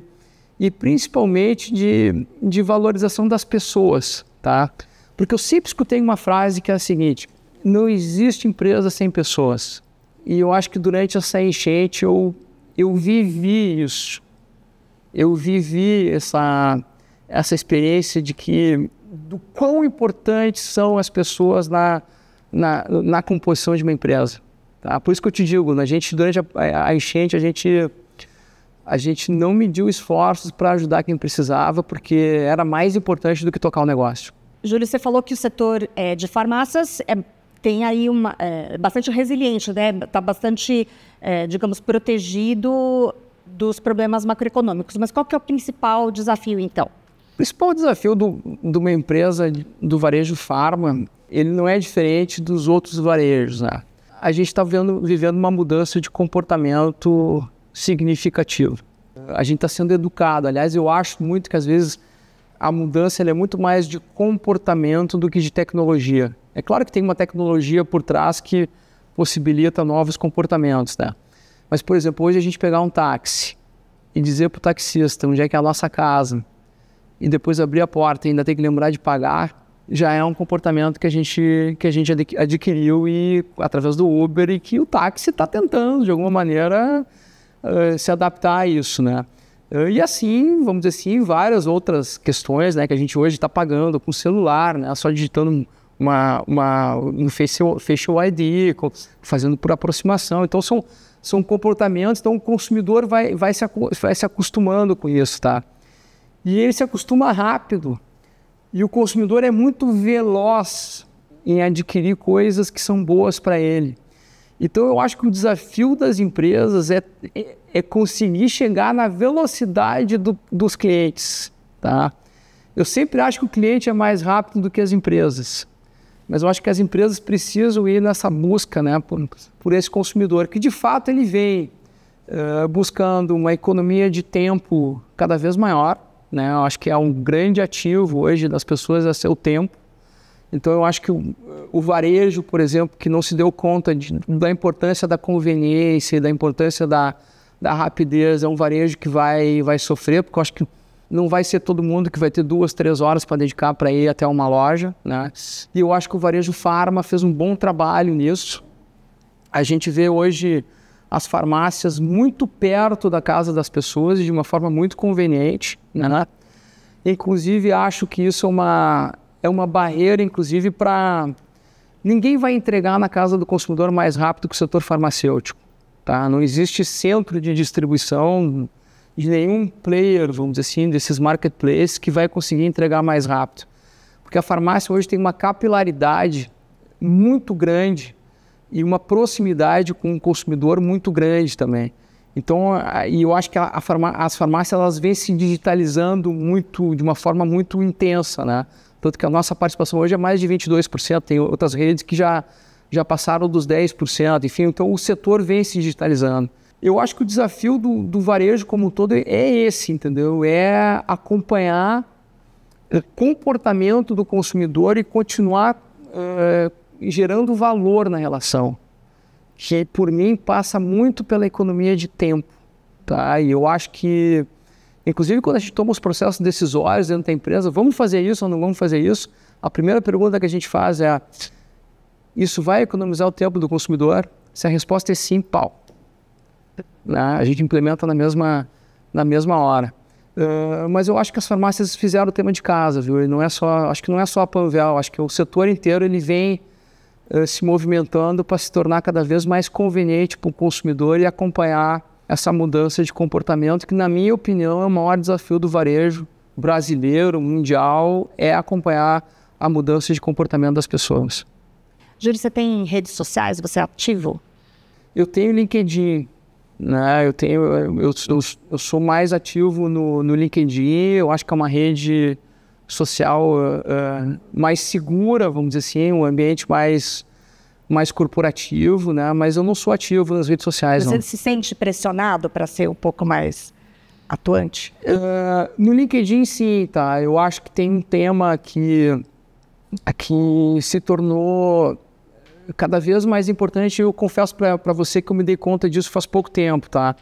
Speaker 1: e principalmente de, de valorização das pessoas, tá? Porque eu sempre escutei uma frase que é a seguinte: não existe empresa sem pessoas. E eu acho que durante essa enchente eu, eu vivi isso. Eu vivi essa, essa experiência de que do quão importantes são as pessoas na, na, na composição de uma empresa. Tá? Por isso que eu te digo, né, a gente durante a, a enchente a gente a gente não mediu esforços para ajudar quem precisava, porque era mais importante do que tocar o negócio.
Speaker 2: Júlio, você falou que o setor é, de farmácias é tem aí uma é, bastante resiliente, né? Está bastante, é, digamos, protegido dos problemas macroeconômicos. Mas qual
Speaker 1: que é o principal desafio então? O principal desafio do, de uma empresa do varejo farma, ele não é diferente dos outros varejos. Né? A gente está vivendo uma mudança de comportamento significativa. A gente está sendo educado. Aliás, eu acho muito que às vezes a mudança é muito mais de comportamento do que de tecnologia. É claro que tem uma tecnologia por trás que possibilita novos comportamentos, né? Mas, por exemplo, hoje a gente pegar um táxi e dizer para o taxista onde é que é a nossa casa e depois abrir a porta e ainda ter que lembrar de pagar, já é um comportamento que a gente, que a gente adquiriu e, através do Uber e que o táxi está tentando, de alguma maneira, uh, se adaptar a isso, né? Eh, e assim, vamos dizer assim, várias outras questões né, que a gente hoje está pagando com celular, né, só digitando uma, uma, no facial, facial ID, fazendo por aproximação. Então, são, são comportamentos, então o consumidor vai, vai, se, vai se acostumando com isso, tá? E ele se acostuma rápido. E o consumidor é muito veloz em adquirir coisas que são boas para ele. Então, eu acho que o desafio das empresas é, é, é conseguir chegar na velocidade do, dos clientes, tá? Eu sempre acho que o cliente é mais rápido do que as empresas. Mas eu acho que as empresas precisam ir nessa busca né, por, por esse consumidor, que de fato ele vem uh, buscando uma economia de tempo cada vez maior. Né? Eu acho que é um grande ativo hoje das pessoas a seu tempo. Então eu acho que o, o varejo, por exemplo, que não se deu conta de, da importância da conveniência e da importância da, da rapidez, é um varejo que vai, vai sofrer, porque eu acho que não vai ser todo mundo que vai ter duas, três horas para dedicar para ir até uma loja, né? E eu acho que o varejo farma fez um bom trabalho nisso. A gente vê hoje as farmácias muito perto da casa das pessoas e de uma forma muito conveniente, né? Inclusive acho que isso é uma é uma barreira, inclusive para ninguém vai entregar na casa do consumidor mais rápido que o setor farmacêutico, tá? Não existe centro de distribuição de nenhum player, vamos dizer assim, desses marketplaces que vai conseguir entregar mais rápido. Porque a farmácia hoje tem uma capilaridade muito grande e uma proximidade com o consumidor muito grande também. Então, e eu acho que a, farmá as farmácias elas vêm se digitalizando muito, de uma forma muito intensa, né? Tanto que a nossa participação hoje é mais de 22%, tem outras redes que já, já passaram dos 10%, enfim, então o setor vem se digitalizando. Eu acho que o desafio do, do varejo como um todo é esse, entendeu? É acompanhar o eh, comportamento do consumidor e continuar eh, gerando valor na relação. Que por mim passa muito pela economia de tempo. Tá? E eu acho que, inclusive, quando a gente toma os processos decisórios dentro da empresa, vamos fazer isso ou não vamos fazer isso? A primeira pergunta que a gente faz é: isso vai economizar o tempo do consumidor? Se a resposta é sim, pau né? a gente implementa na mesma, na mesma hora. Uh, mas eu acho que as farmácias fizeram o tema de casa, viu? E não é só, acho que não é só a Panvel, acho que o setor inteiro ele vem uh, se movimentando para se tornar cada vez mais conveniente para o consumidor e acompanhar essa mudança de comportamento que, na minha opinião, é o maior desafio do varejo brasileiro, mundial, é acompanhar a mudança de comportamento das pessoas. Júlio, você tem redes sociais? Você é ativo? Eu tenho LinkedIn, né? Eu tenho, eu, eu, eu, sou mais ativo no, no LinkedIn. Eu acho que é uma rede social uh, mais segura, vamos dizer assim, um ambiente mais mais corporativo, né? Mas eu não sou ativo nas redes sociais. Você não. se sente pressionado para ser um pouco mais atuante? Uh, no LinkedIn, sim, tá. Eu acho que tem um tema que que se tornou cada vez mais importante. Eu confesso para você que eu me dei conta disso faz pouco tempo, tá?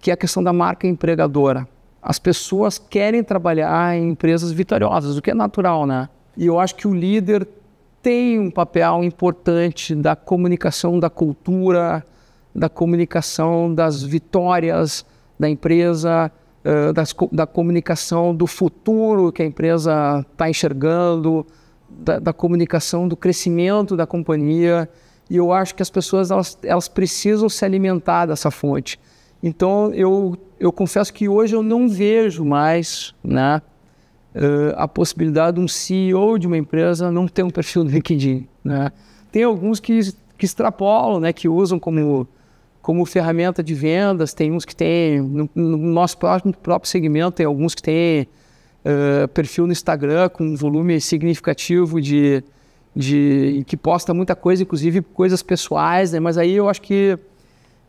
Speaker 1: Que é a questão da marca empregadora. As pessoas querem trabalhar em empresas vitoriosas, o que é natural, né? E eu acho que o líder tem um papel importante da comunicação da cultura, da comunicação das vitórias da empresa, das, da comunicação do futuro que a empresa está enxergando, da, da, comunicação, do crescimento da companhia. E eu acho que as pessoas elas, elas precisam se alimentar dessa fonte. Então eu, eu confesso que hoje eu não vejo mais né, uh, a possibilidade de um CEO de uma empresa não ter um perfil no LinkedIn. Né? Tem alguns que, que extrapolam, né, que usam como, como ferramenta de vendas, tem uns que têm, no, no nosso próprio, próprio segmento, tem alguns que têm eh, perfil no Instagram com um volume significativo de, de que posta muita coisa, inclusive coisas pessoais, né? Mas aí eu acho que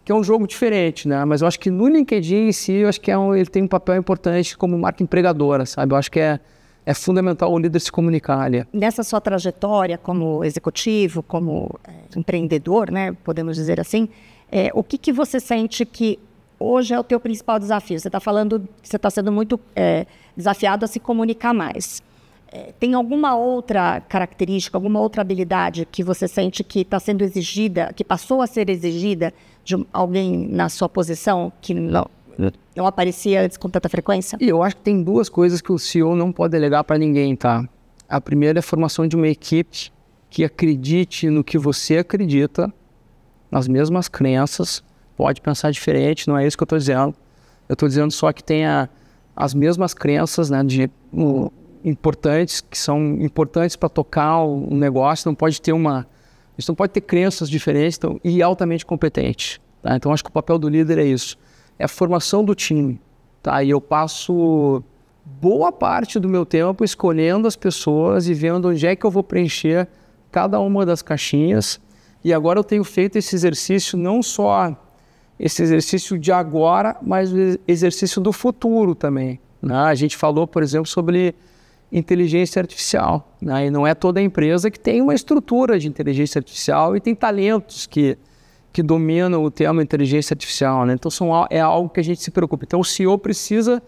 Speaker 1: que é um jogo diferente, né? Mas eu acho que no LinkedIn em si, eu acho que é um, ele tem um papel importante como marca empregadora, sabe? Eu acho que é, é fundamental o líder se comunicar ali.
Speaker 2: Nessa sua trajetória como executivo, como eh, empreendedor, né? Podemos dizer assim, é, o que, que você sente que hoje é o teu principal desafio? Você está falando, você está sendo muito é, desafiado a se comunicar mais. É, tem alguma outra característica, alguma outra habilidade que você sente que está sendo exigida, que passou a ser exigida de alguém na sua posição que não, não aparecia antes com tanta frequência?
Speaker 1: E eu acho que tem duas coisas que o CEO não pode delegar para ninguém, tá? A primeira é a formação de uma equipe que acredite no que você acredita, nas mesmas crenças, pode pensar diferente, não é isso que eu estou dizendo. Eu estou dizendo só que tenha as mesmas crenças né, de, um, importantes, que são importantes para tocar o, um negócio, não pode ter uma. A gente não pode ter crenças diferentes então, e altamente competente. Tá? Então, acho que o papel do líder é isso. É a formação do time. Tá? E eu passo boa parte do meu tempo escolhendo as pessoas e vendo onde é que eu vou preencher cada uma das caixinhas. E agora eu tenho feito esse exercício não só esse exercício de agora, mas o exercício do futuro também. Né? A gente falou, por exemplo, sobre inteligência artificial. Né? E não é toda empresa que tem uma estrutura de inteligência artificial e tem talentos que, que dominam o tema inteligência artificial. Né? Então são, é algo que a gente se preocupa. Então o CEO precisa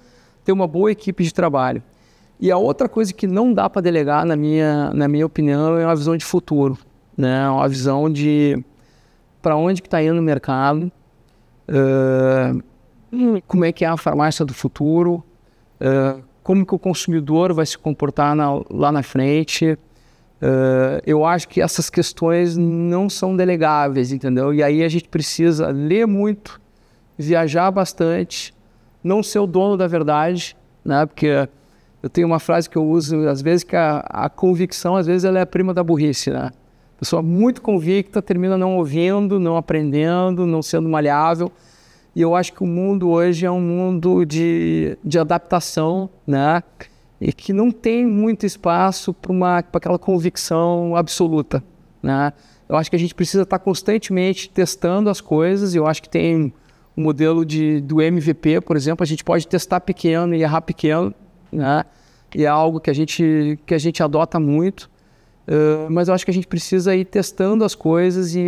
Speaker 1: ter uma boa equipe de trabalho. E a outra coisa que não dá para delegar, na minha, na minha opinião, é uma visão de futuro. Né? Uma visão de para onde que está indo o mercado, ah, hum, como é que é a farmácia do futuro, uh, como que o consumidor vai se comportar na, lá na frente. Uh, eu acho que essas questões não são delegáveis, entendeu? E aí a gente precisa ler muito, viajar bastante, não ser o dono da verdade, né? Porque eu tenho uma frase que eu uso às vezes que a, a convicção às vezes ela é a prima da burrice, né? Pessoa muito convicta, termina não ouvindo, não aprendendo, não sendo maleável. E eu acho que o mundo hoje é um mundo de, de adaptação, né? E que não tem muito espaço para aquela convicção absoluta, né? Eu acho que a gente precisa estar tá constantemente testando as coisas. Eu acho que tem o um modelo de, do MVP, por exemplo, a gente pode testar pequeno e errar pequeno, né? E é algo que a gente, que a gente adota muito. Ah, mas eu acho que a gente precisa ir testando as coisas e,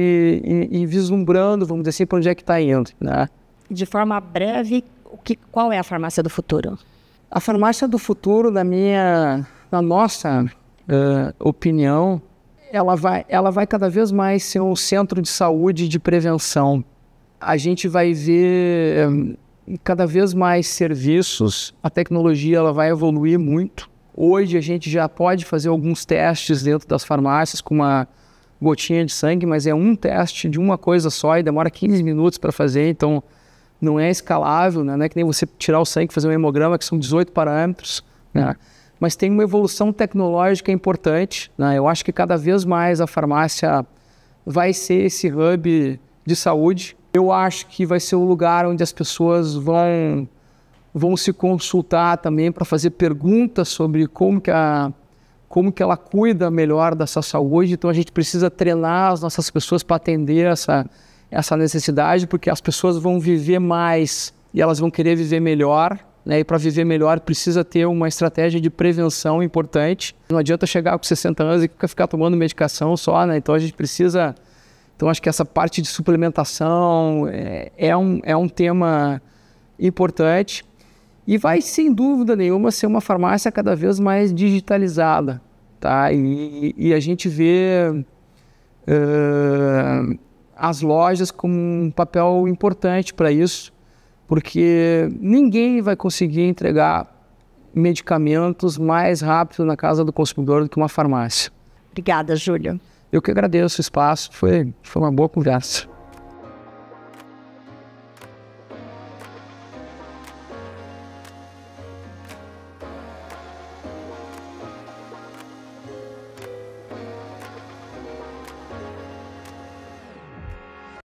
Speaker 1: e, e vislumbrando, vamos dizer assim, para onde é que está indo. Né? De forma breve, o que, qual é a farmácia do futuro? A farmácia do futuro, na minha, na nossa uh, opinião, ela vai, ela vai cada vez mais ser um centro de saúde e de prevenção. A gente vai ver um, eh, cada vez mais serviços. A tecnologia ela vai evoluir muito Hoje a gente já pode fazer alguns testes dentro das farmácias com uma gotinha de sangue, mas é um teste de uma coisa só e demora 15 minutos para fazer, então não é escalável, né? não é que nem você tirar o sangue e fazer um hemograma, que são 18 parâmetros, né? Uhum. mas tem uma evolução tecnológica importante. Né? Eu acho que cada vez mais a farmácia vai ser esse hub de saúde. Eu acho que vai ser o lugar onde as pessoas vão vão se consultar também para fazer perguntas sobre como que, a, como que ela cuida melhor dessa saúde. Então a gente precisa treinar as nossas pessoas para atender essa, essa necessidade, porque as pessoas vão viver mais e elas vão querer viver melhor. Né? E para viver melhor precisa ter uma estratégia de prevenção importante. Não adianta chegar com 60 anos e ficar tomando medicação só, né? Então a gente precisa. Então acho que essa parte de suplementação é, é um, é um tema importante. E vai, sem dúvida nenhuma, ser uma farmácia cada vez mais digitalizada. Tá? E, e a gente vê uh, as lojas com um papel importante para isso, porque ninguém vai conseguir entregar medicamentos mais rápido na casa do consumidor do que uma farmácia. Obrigada, Júlia. Eu que agradeço o espaço, foi, foi uma boa conversa.